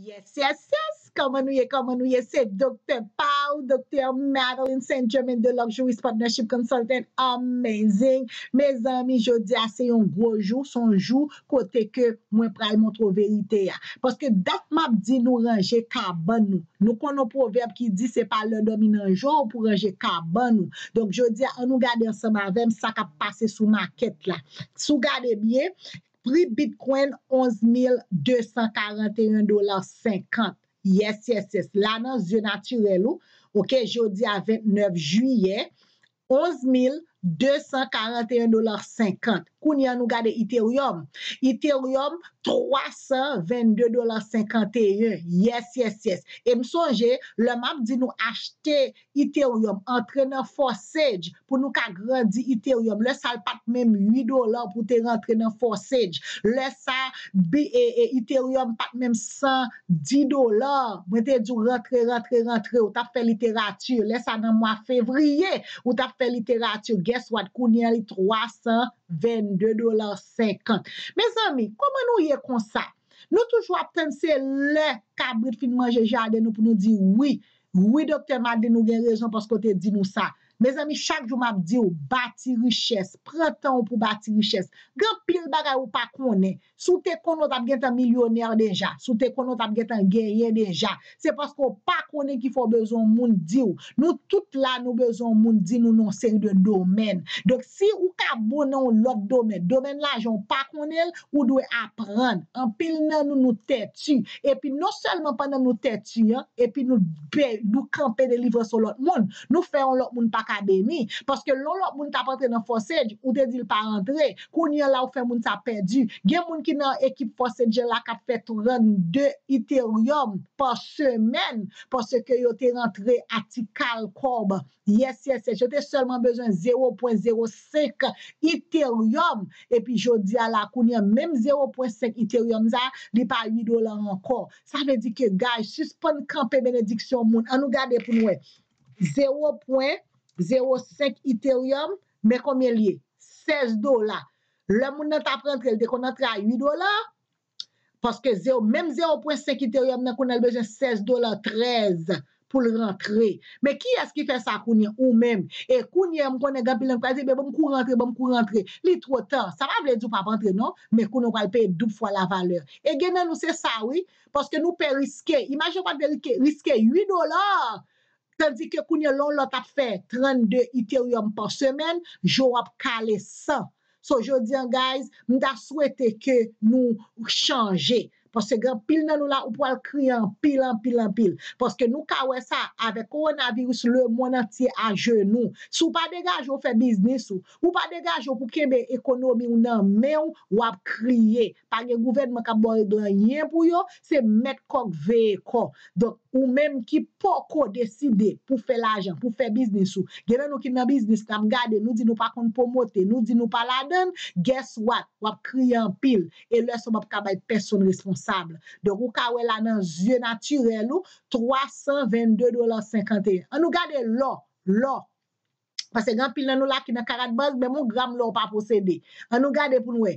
Yes, yes, yes, komanouye, komanouye, se Dr. Pau, Dr. Madeline St.-Germain de l'Orjouis Partnership Consultant, amazing. Me zami, jodi, ase yon grojou, sonjou, kote ke mwen pral moun tro verite ya. Paske dat map di nou ranje kaban nou. Nou konon proverb ki di se pa lè nomin anjou ou pou ranje kaban nou. Donk jodi, an nou gade yon seman vem, sa ka pase sou maket la. Sou gade bie. pri bitcoin 11241 dolar 50. Yes, yes, yes. La nan zyo naturelo, ok, jodi a 29 juyen, 11241, 241 dolar 50. Koun yon nou gade Ethereum? Ethereum, 322 dolar 51. Yes, yes, yes. E m sonje, le map di nou achete Ethereum, entre nan Forsage, pou nou ka grandi Ethereum. Le sal pat mèm 8 dolar pou te rentre nan Forsage. Le sal, BEE, e, Ethereum pat mèm 110 dolar. Mwen te djou rentre, rentre, rentre, ou ta fè literatür. Le sal nan mwa fevriye, ou ta fè literatür gen. swat kounen li 322 dolar 50. Me zami, koman nou ye kon sa? Nou toujwa ptensye le kabrit finman jejade nou pou nou di, oui, oui doktor madi nou gen rezon paskote di nou sa. Mez ami, chak jou map di ou, bati riches, prentan ou pou bati riches. Gan pil bagay ou pa konen, sou te konon tap gen tan milyoner deja, sou te konon tap gen tan genyen deja. Se pas konon pa konen ki fò bezon moun di ou, nou tout la nou bezon moun di nou nonsen de domen. Dok si ou ka bonan ou lot domen, domen la joun pa konen, ou dwe apren. An pil nan nou nou teti, epi nou selman pa nan nou teti, epi nou pey, nou kampey de livre sou lot moun. a beni, paske lolo moun ta patre nan fosej, ou te dil pa rentre, kounye la ou fe moun ta pedu, gen moun ki nan ekip fosej, jel la kap fet tou ren 2 iteryum pa semen, paske yo te rentre atikal korb, yes, yes, yes, yo te selman bezon 0.05 iteryum, epi jo di ala kounye, menm 0.5 iteryum za, li pa 8 dolar ankor, sa me di ke gay, suspon kanpe benediksyon moun, anou gade pou nou 0.05 0.5 iteryum, me komelye, 16 dola. Le moun nan ta prentre, le de kon entre a 8 dola, paske 0.5 iteryum nan kon albeje, 16 dola 13 pou l rentre. Me ki eski fe sa kounye ou men? E kounye m kon e gabi lankwa, ze be bom kou rentre, bom kou rentre. Li tro tan, sa pa vle djou pa prentre, non? Me kounye wale pey dup fwa la valeur. E genen nou se sa, oui, paske nou pe riske, imajen wale riske 8 dola, Sèndi ke kounye lon lot ap fè 32 iteryon pa semen, jou ap kale 100. Sò jò diyan guys, mda souwete ke nou chanje. pos se gen pil nan nou la ou pou al kriyan pil an pil an pil, poske nou kawè sa avek koronavirus lè moun an ti an jè nou, sou pa degaj ou fè biznis ou, ou pa degaj ou pou keme ekonomi ou nan mè ou wap kriye, pange gouven mè ka boye blanye pou yo, se met kok vey kon, don ou mèm ki poko deside pou fè la jan, pou fè biznis ou gen nou ki nan biznis, tam gade nou di nou pa konpomote, nou di nou pa laden guess what, wap kriyan pil e lè sou mè pou kabay person respons Sable, dekou kawè la nan zye naturel ou, 322 dolar 51. An nou gade lò, lò, pase gen pil nan nou la ki nan karatbol, be moun gram lò pa posede. An nou gade pou nou e,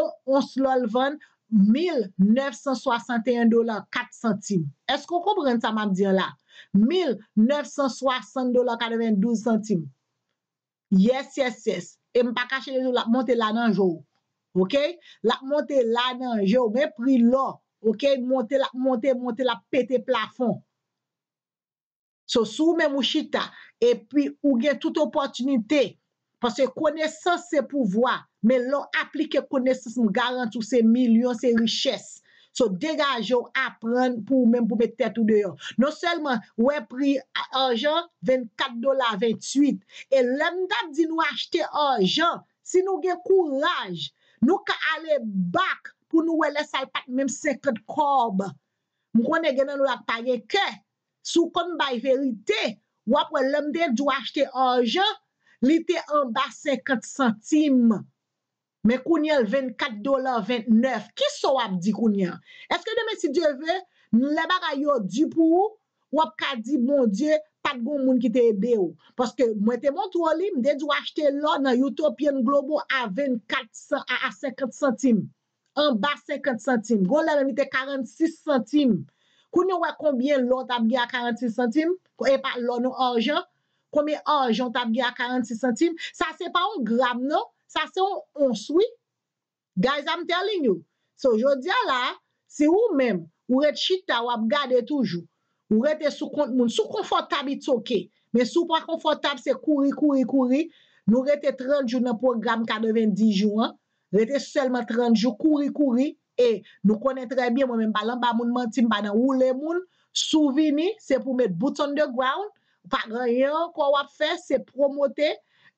11 lòl 20, 1961 dolar 4 centime. Eskou koubren sa map diyan la? 1,960 dolar 92 centime. Yes, yes, yes, e mpa kache lè nou la, monte la nan jou ou. Ok, la monte la nanje ou men pri la Ok, monte la pete plafon So sou men mouchita E pi ou gen tout opotunite Pase kone sa se pouvoa Men lon aplike kone sa se m garan Sou se milyon, se riches So dega ajon apren pou men pou bete te tou deyon Non selman ou en pri ajan 24 dola 28 E lem dab di nou achete ajan Si nou gen kou laj Nou ka ale bak pou nou wele salpat mèm 50 korb. Mwen kon e genan nou la paye ke, sou kon bay verite, wapwe lemde dwo achete anjan, li te anba 50 centime. Mwen kounye l 24 dolar 29, ki so wap di kounye? Eske deme si die ve, nou le bak a yo dipou ou? wap ka di, bon die, pat goun moun ki te ebe ou. Paske mwen te mont wou li, mwen de di wachte lò nan utopian global a 50 centime. An bas 50 centime. Goun lè mwen te 46 centime. Koun yon wè konbyen lò tabge a 46 centime? E pa lò nou orjan? Koumen orjan tabge a 46 centime? Sa se pa ou gram nou? Sa se ou onswi? Guys, I'm telling you. So, jò diya la, se ou men, ou rechita wap gade toujou. ou rete sou kont moun, sou konfortab ito ke, men sou pa konfortab se kouri, kouri, kouri, nou rete 30 jou nan program kade 20 jou an, rete selman 30 jou kouri, kouri, e nou konen tre bie mwen men balan ba moun mantin ba nan oule moun, sou vini, se pou met bout underground, pa reyon kwa wap fe, se promote,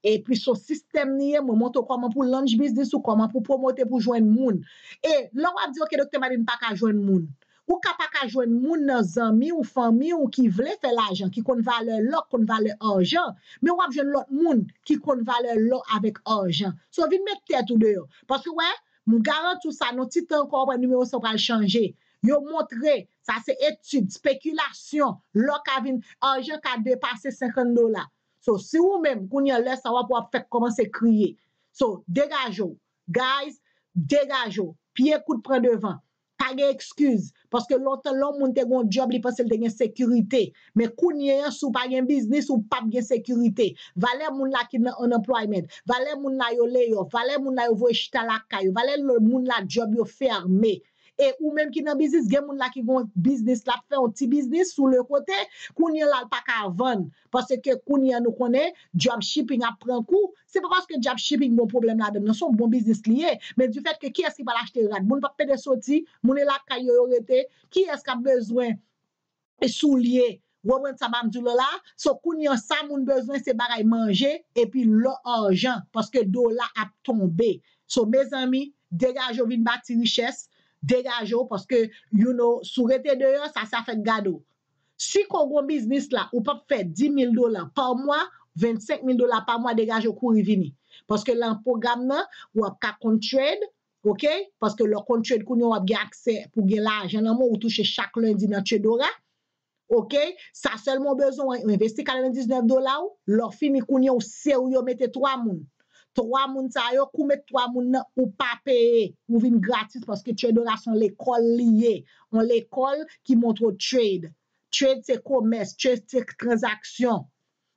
e pi sou sistem niye mwen mwonto koman pou launch biz disou, koman pou promote pou jwen moun, e lor wap di ok dokte mwen din pa ka jwen moun, Ou ka pa ka jwen moun nan zanmi ou fami ou ki vle fe lajan, ki kon valen lò, kon valen orjan, me ou ap jwen lot moun ki kon valen lò avèk orjan. So, vin met tèt ou deyo. Paske, wè, mou garan tout sa, nou titan kon wè numè ou se wè al chanje. Yo montre, sa se etude, spekulasyon, lò ka vin orjan ka depase 50 dola. So, si wou mèm, goun yon lè, sa wap wap fèk komanse kriye. So, degajo, guys, degajo. Piye kout pren devan. Page eksküz. Paske lote lom moun te gwen job li pasel de gen sekurite. Me koun ye yon sou pa gen biznis ou pap gen sekurite. Vale moun la ki nan unemployment. Vale moun la yo leyo. Vale moun la yo vwe chita lakay. Vale moun la job yo ferme. E ou menm ki nan biznis, gen moun la ki gwen biznis la, fe yon ti biznis sou le kote, koun yon la l paka avan. Pase ke koun yon nou konen, job shipping ap pren kou, se pou kwa se ke job shipping bon problem la dem, nan son bon biznis liye, men du fet ke ki eski pala achete rad. Moun pa pede soti, moun elap kayo yorete, ki eska bezwen sou liye, wawen sa mam zulo la, so koun yon sa moun bezwen se bagay manje, epi lo orjan, paske do la ap tombe. So me zami, dega jovin bat ti rikes, degaje ou paske, you know, sou rete deyo, sa sa fe gado. Si kon kon biznis la, ou pap fe 10,000 dolan pa mwa, 25,000 dolan pa mwa degaje ou kou revini. Paske lan program nan, wap ka kontred, ok? Paske lor kontred koun yo wap ge akse pou ge la, janan mo ou touche chak londi nan tred ora, ok? Sa selman bezon, investi 49 dolan ou, lor fini koun yo se ou yo mete 3 moun. 3 moun sa yo, koume 3 moun ou pa peye. Ou vin gratis, paske trade oras an l'ekol liye. An l'ekol ki montre o trade. Trade se komes, trade se transaksyon.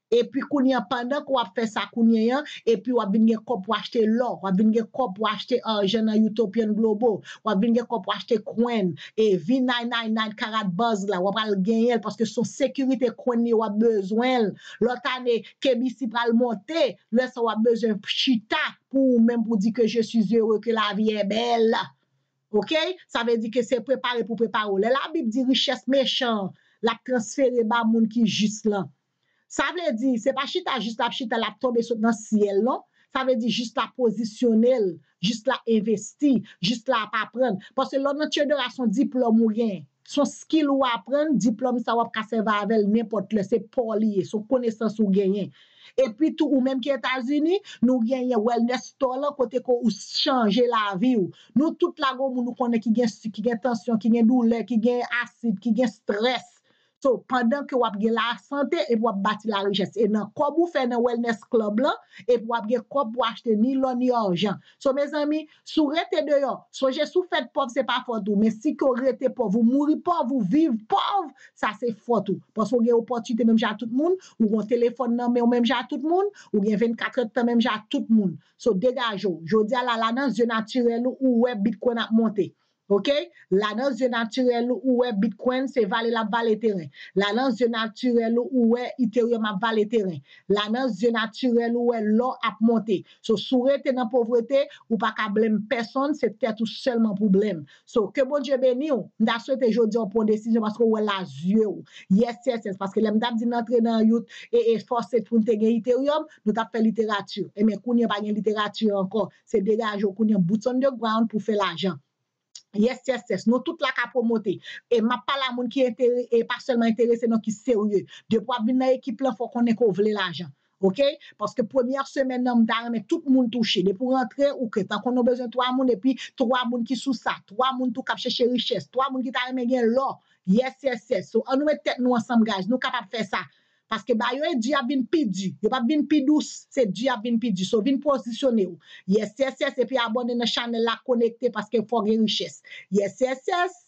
E pi kounyen pendant ki wap fè sa kounyen yon, e pi wap bin gen kop wachte lor, wap bin gen kop wachte a euh, jen an utopian globo, wap bin gen kop wachte kwen, e vi nay nay nay karat baz la, wap al gen yon, paske son sekurite kwen ni wap bezwen, lotan e kebi si pral montè, lè sa wap bezwen chita, pou mèm pou di ke je suis heureux, ke la vi è bel, ok? Sa ve di ke se prepare pou prepare ou, lè la bi bi di richès mechè, la transfer de ba moun ki jis lan, Sa vle di, se pa chita jist la chita la tobe sot nan siel non, sa vle di jist la pozisyonel, jist la investi, jist la ap apren. Pase lò nan tche de la son diplòm ou gen, son skill ou apren, diplòm sa wap kase vavel, mien pot le, se polye, son konesans ou genyen. E pi tou ou menm ki Etasini, nou genyen wellness to la kote ko ou chanje la vi ou. Nou tout la gom ou nou konen ki gen syk, ki gen tensyon, ki gen doule, ki gen asid, ki gen stres. So, pandan ke wap ge la sante, ep wap bati la rejes. E nan kob ou fe nan wellness klub la, ep wap ge kob ou achete ni lon ni orjan. So, mez ami, sou rete deyo, souje sou fete pov se pa fotou, men si ke ou rete pov, ou mouri pov, ou viv pov, sa se fotou. Pas ou gen ou poti te menmja a tout moun, ou gen telefon nan menmja a tout moun, ou gen ven kakot te menmja a tout moun. So, degajo, jodi ala lanan, zyo naturel ou ou e bitkwen ap monte. Ok? La nan zyo naturel ou we Bitcoin se vale la baleteren. La nan zyo naturel ou we Ethereum a baleteren. La nan zyo naturel ou we lor apmonte. So sou rete nan povrete ou pa ka blem peson se tete ou selman pou blem. So ke bon jebe ni ou, nda sou ete jodi ou pon desisyon masko ou we la zye ou. Yes, yes, yes, paske lem dab di nan tre nan yot e esforse fonte gen Ethereum, nou tab fe literatur. E men kounye pa gen literatur ankon, se degaj ou kounye bouton de ground pou fe la janj. Yes, yes, yes, nou tout la ka promote, e ma pa la moun ki ete, e pa selman etele se nou ki serye, de pou abina ekip lan fò konen kouvle l'ajan, ok, paske pwemyar semen nam da reme tout moun touche, de pou rentre ouke, tankon nou bezon 3 moun epi, 3 moun ki sou sa, 3 moun tou kapche che riches, 3 moun ki ta reme gen lò, yes, yes, yes, sou anou metek nou ansam gaj, nou kapap fe sa. Paske bayo e di a vin pidji. Yo pa vin pidous, se di a vin pidji. So vin posisyone ou. Yes, yes, yes, epi abone nan chanel la konekte paske fogue yon shes. Yes, yes, yes.